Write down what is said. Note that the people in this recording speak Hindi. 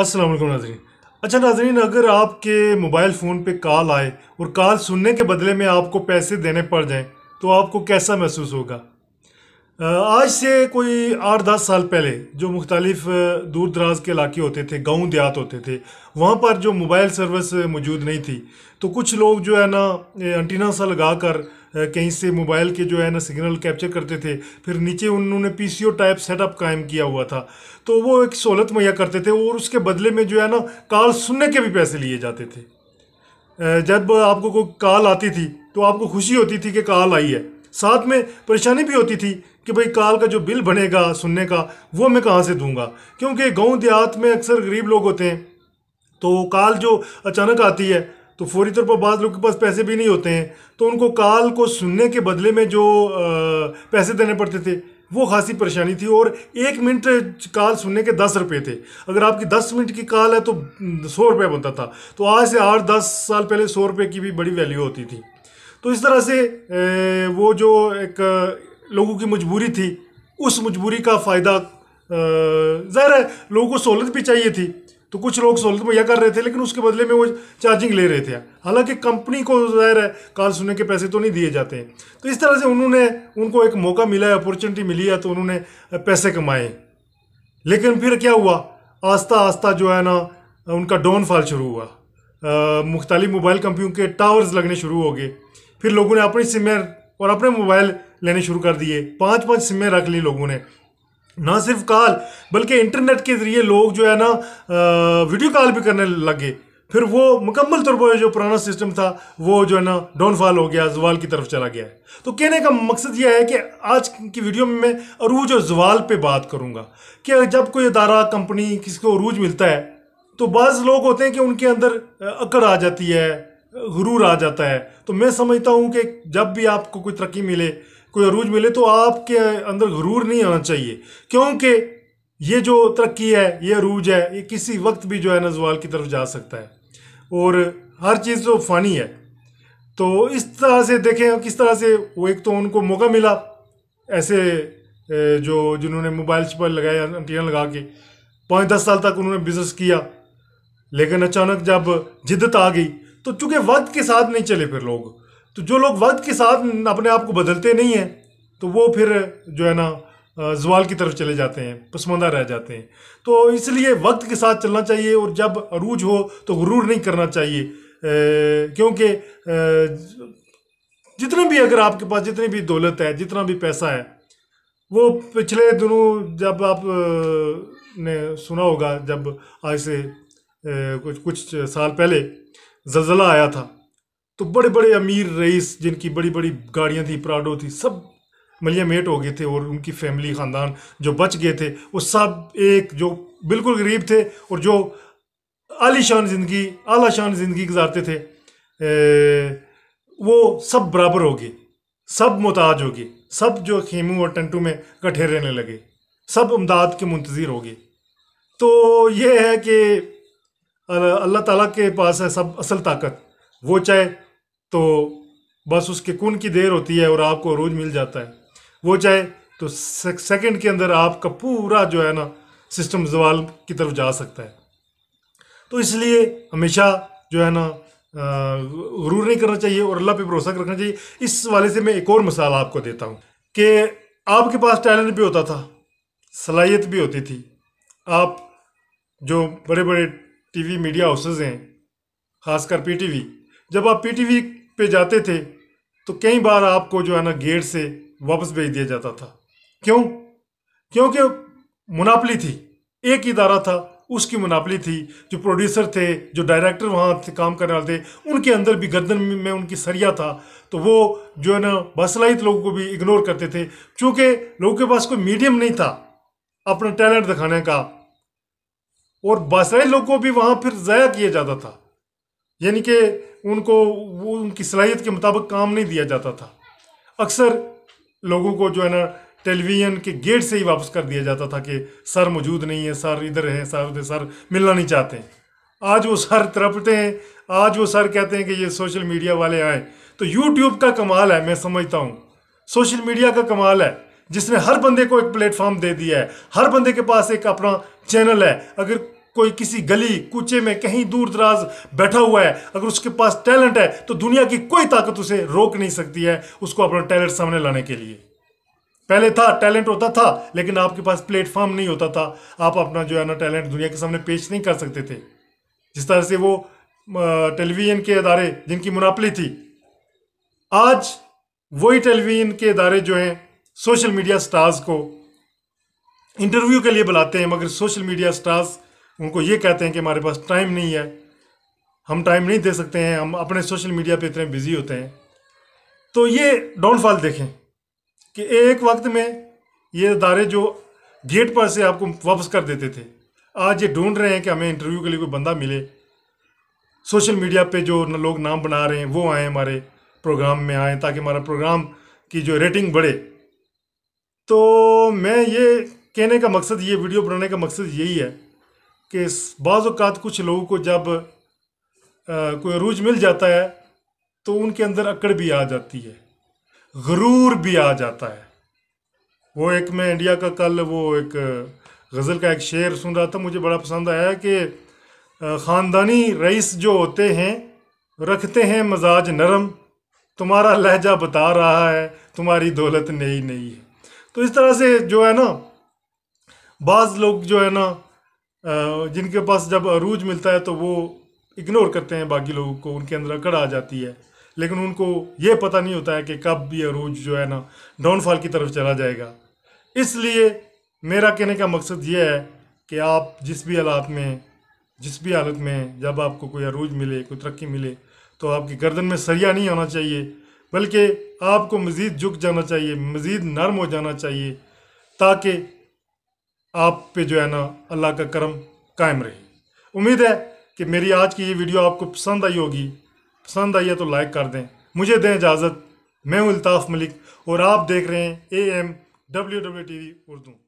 अस्सलाम वालेकुम नाजरीन अच्छा नाजरीन अगर आपके मोबाइल फ़ोन पे कॉल आए और कॉल सुनने के बदले में आपको पैसे देने पड़ जाएं तो आपको कैसा महसूस होगा आज से कोई आठ दस साल पहले जो मुख्तलिफ दूर दराज के इलाके होते थे गांव देहात होते थे वहाँ पर जो मोबाइल सर्विस मौजूद नहीं थी तो कुछ लोग जो है ना एंटीना सा लगा कर कहीं से मोबाइल के जो है ना सिग्नल कैप्चर करते थे फिर नीचे उन्होंने P C O type setup कायम किया हुआ था तो वो एक सहूलत मुहैया करते थे और उसके बदले में जो है ना कॉल सुनने के भी पैसे लिए जाते थे जब आपको कोई कॉल आती थी तो आपको खुशी होती थी कि कॉल आई है साथ में परेशानी भी होती थी कि भाई कॉल का जो बिल बनेगा सुनने का वो मैं कहाँ से दूंगा क्योंकि गांव देहात में अक्सर गरीब लोग होते हैं तो कॉल जो अचानक आती है तो फौरी तौर पर बाद लोग के पास पैसे भी नहीं होते हैं तो उनको काल को सुनने के बदले में जो पैसे देने पड़ते थे वो खासी परेशानी थी और एक मिनट काल सुनने के दस रुपये थे अगर आपकी दस मिनट की काल है तो हम्म, सौ रुपये बनता था तो आज से आठ दस साल पहले सौ रुपये की भी बड़ी वैल्यू होती थी तो इस तरह से वो जो एक लोगों की मजबूरी थी उस मजबूरी का फ़ायदा ज़ाहिर है लोगों को सहूलत भी चाहिए थी तो कुछ लोग सहूलत तो मुहैया कर रहे थे लेकिन उसके बदले में वो चार्जिंग ले रहे थे हालांकि कंपनी को जाहिर है काल सुनने के पैसे तो नहीं दिए जाते हैं तो इस तरह से उन्होंने उनको एक मौका मिला है अपॉर्चुनिटी मिली है तो उन्होंने पैसे कमाए लेकिन फिर क्या हुआ आस्ता आस्ता जो है ना उनका डाउनफॉल शुरू हुआ मुख्तलि मोबाइल कंपनियों के टावर्स लगने शुरू हो गए फिर लोगों ने अपनी सिमें और अपने मोबाइल लेने शुरू कर दिए पाँच पाँच सिमें रख ली लोगों ने ना सिर्फ कॉल बल्कि इंटरनेट के ज़रिए लोग जो है ना वीडियो कॉल भी करने लगे फिर वो मुकम्मल तौर पर जो पुराना सिस्टम था वो जो है ना डाउनफॉल हो गया जवाल की तरफ चला गया तो कहने का मकसद ये है कि आज की वीडियो में मैं अरूज और जवाल पे बात करूँगा कि जब कोई अदारा कंपनी किसी को अरूज मिलता है तो बाज़ लोग होते हैं कि उनके अंदर अकड़ आ जाती है गुरूर आ जाता है तो मैं समझता हूँ कि जब भी आपको कोई तरक्की मिले कोई अरूज मिले तो आपके अंदर गुरूर नहीं आना चाहिए क्योंकि ये जो तरक्की है ये अरूज है ये किसी वक्त भी जो है ना जवाल की तरफ जा सकता है और हर चीज़ तो फ़ानी है तो इस तरह से देखें किस तरह से वो एक तो उनको मौका मिला ऐसे जो जिन्होंने मोबाइल पर लगाया अंटियाँ लगा के पाँच दस साल तक उन्होंने बिज़नेस किया लेकिन अचानक जब जिद्दत आ गई तो चूँकि वक्त के साथ नहीं चले फिर लोग तो जो लोग वक्त के साथ अपने आप को बदलते नहीं हैं तो वो फिर जो है ना जवाल की तरफ चले जाते हैं पसमानदा रह जाते हैं तो इसलिए वक्त के साथ चलना चाहिए और जब अरूज हो तो गुरूर नहीं करना चाहिए क्योंकि जितने भी अगर आपके पास जितनी भी दौलत है जितना भी पैसा है वो पिछले दिनों जब आप ने सुना होगा जब आज से कुछ कुछ साल पहले जलजला आया था तो बड़े बड़े अमीर रईस जिनकी बड़ी बड़ी गाड़ियाँ थी प्राडो थी सब मलिया मेट हो गए थे और उनकी फैमिली ख़ानदान जो बच गए थे वो सब एक जो बिल्कुल गरीब थे और जो आलीशान ज़िंदगी आला शान ज़िंदगी गुजारते थे ए, वो सब बराबर हो गए सब मोहताज हो गए सब जो खेमू और टंटू में इकट्ठे रहने लगे सब अमदाद के मुंतजिर हो गए तो ये है कि अल्लाह ताला के पास है सब असल ताकत वो चाहे तो बस उसके कुन की देर होती है और आपको रोज़ मिल जाता है वो चाहे तो सेकंड के अंदर आपका पूरा जो है ना सिस्टम जवाल की तरफ जा सकता है तो इसलिए हमेशा जो है ना गुरूर नहीं करना चाहिए और अल्लाह पे भरोसा रखना चाहिए इस वाले से मैं एक और मिसाल आपको देता हूँ कि आपके पास टैलेंट भी होता था सलाहियत भी होती थी आप जो बड़े बड़े टीवी मीडिया हाउसेज हैं ख़ासकर पीटीवी जब आप पीटीवी पे जाते थे तो कई बार आपको जो है ना गेट से वापस भेज दिया जाता था क्यों क्योंकि मुनापली थी एक इदारा था उसकी मुनापली थी जो प्रोड्यूसर थे जो डायरेक्टर वहाँ काम करने वाले थे उनके अंदर भी गर्दन में उनकी सरिया था तो वो जो है ना बसलाहित लोगों को भी इग्नोर करते थे क्योंकि लोगों के पास कोई मीडियम नहीं था अपना टैलेंट दिखाने का और बसलाहित लोगों को भी वहाँ फिर ज़ाया किया जाता था यानी कि उनको वो उनकी सलाहियत के मुताबिक काम नहीं दिया जाता था अक्सर लोगों को जो है ना टेलीविज़न के गेट से ही वापस कर दिया जाता था कि सर मौजूद नहीं है सर इधर है सर उधर सर मिलना नहीं चाहते हैं आज वो सर तरपते हैं आज वो सर कहते हैं कि ये सोशल मीडिया वाले आए तो यूट्यूब का कमाल है मैं समझता हूँ सोशल मीडिया का कमाल है जिसने हर बंदे को एक प्लेटफॉर्म दे दिया है हर बंदे के पास एक अपना चैनल है अगर कोई किसी गली कूचे में कहीं दूर दराज बैठा हुआ है अगर उसके पास टैलेंट है तो दुनिया की कोई ताकत उसे रोक नहीं सकती है उसको अपना टैलेंट सामने लाने के लिए पहले था टैलेंट होता था लेकिन आपके पास प्लेटफॉर्म नहीं होता था आप अपना जो है ना टैलेंट दुनिया के सामने पेश नहीं कर सकते थे जिस तरह से वो टेलीविज़न के अदारे जिनकी मुनापली थी आज वही टेलीविज़न के अदारे जो हैं सोशल मीडिया स्टार्स को इंटरव्यू के लिए बुलाते हैं मगर सोशल मीडिया स्टार्स उनको ये कहते हैं कि हमारे पास टाइम नहीं है हम टाइम नहीं दे सकते हैं हम अपने सोशल मीडिया पे इतने बिज़ी होते हैं तो ये डाउनफॉल देखें कि एक वक्त में ये अदारे जो गेट पर से आपको वापस कर देते थे आज ये ढूंढ रहे हैं कि हमें इंटरव्यू के लिए कोई बंदा मिले सोशल मीडिया पे जो लोग नाम बना रहे हैं वो आए हमारे प्रोग्राम में आए ताकि हमारा प्रोग्राम की जो रेटिंग बढ़े तो मैं ये कहने का मकसद ये वीडियो बनाने का मकसद यही है कि बाज़ात कुछ लोगों को जब आ, कोई रूज मिल जाता है तो उनके अंदर अकड़ भी आ जाती है गरूर भी आ जाता है वो एक मैं इंडिया का कल वो एक गज़ल का एक शेर सुन रहा था मुझे बड़ा पसंद आया कि ख़ानदानी रईस जो होते हैं रखते हैं मजाज नरम तुम्हारा लहजा बता रहा है तुम्हारी दौलत नई नई है तो इस तरह से जो है ना बाज़ लोग जो है ना जिनके पास जब अरूज मिलता है तो वो इग्नोर करते हैं बाकी लोगों को उनके अंदर अकड़ आ जाती है लेकिन उनको ये पता नहीं होता है कि कब ये अरूज जो है ना डाउनफॉल की तरफ चला जाएगा इसलिए मेरा कहने का मकसद ये है कि आप जिस भी हालात में जिस भी हालत में जब आपको कोई अरूज मिले कोई तरक्की मिले तो आपकी गर्दन में सरिया नहीं होना चाहिए बल्कि आपको मज़ीद झुक जाना चाहिए मज़ीद नरम हो जाना चाहिए ताकि आप पे जो है ना अल्लाह का करम कायम रहे उम्मीद है कि मेरी आज की ये वीडियो आपको पसंद आई होगी पसंद आई है तो लाइक कर दें मुझे दें इजाज़त मैं हूँ अल्ताफ़ मलिक और आप देख रहे हैं A M W W T V Urdu